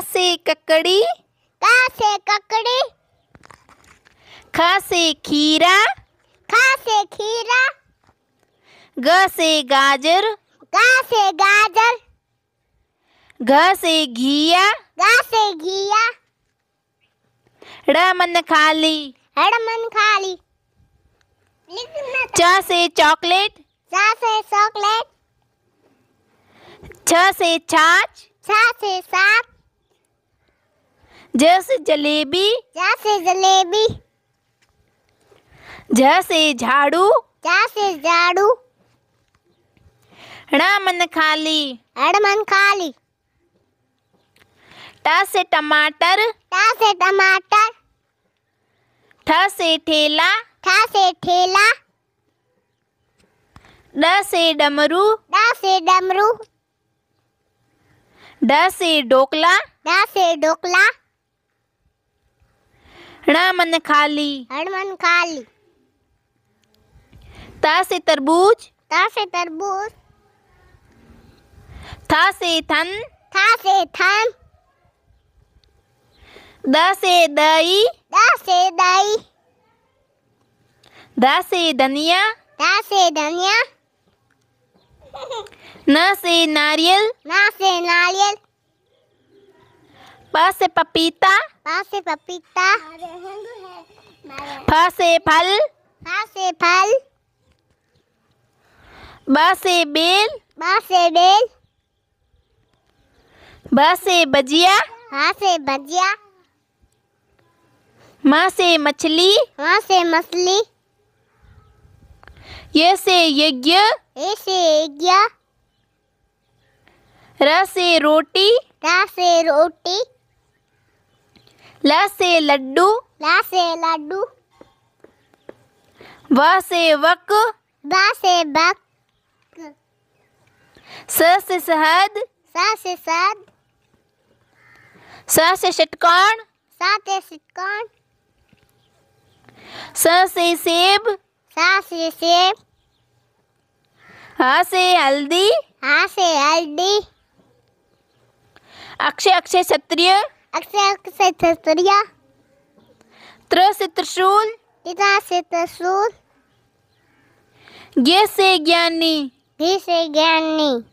से ककड़ी का से ककड़ी खा से खीरा खा से खीरा ग से गाजर गा से गाजर घ से घिया घा से घिया रमन खाली रमन खाली च तो- से चॉकलेट च से चॉकलेट छ से छाछ छ से साथ जैसे जलेबी जैसे जलेबी जैसे झाड़ू जैसे झाड़ू मन खाली मन खाली टा से टमाटर टा से टमाटर ठा से ठेला ठा से ठेला ड से डमरू ड से डमरू ड से ढोकला ड से ढोकला णमन खाली हड़मन खाली तासे तरबूज तासे तरबूज था थन था थन द से दही द से धनिया ध धनिया न नारियल न नारियल पासे पपीता से पपीता फा से फल फा से फल बा से बेल बा से बेल बा से बजिया हा से बजिया माँ से मछली माँ से मछली ये से यज्ञ ये से यज्ञ र से रोटी र से रोटी ल से लड्डू ल से लड्डू व से वक व से बक स से शहद स से सद स से षटकोण स से षटकोण स से सेब स से सेब ह से हल्दी ह से हल्दी अक्षय अक्षय क्षत्रिय Акселка се тестория. Тр се тршул. Тита се тршул. Ге се гяни. Ге се гяни.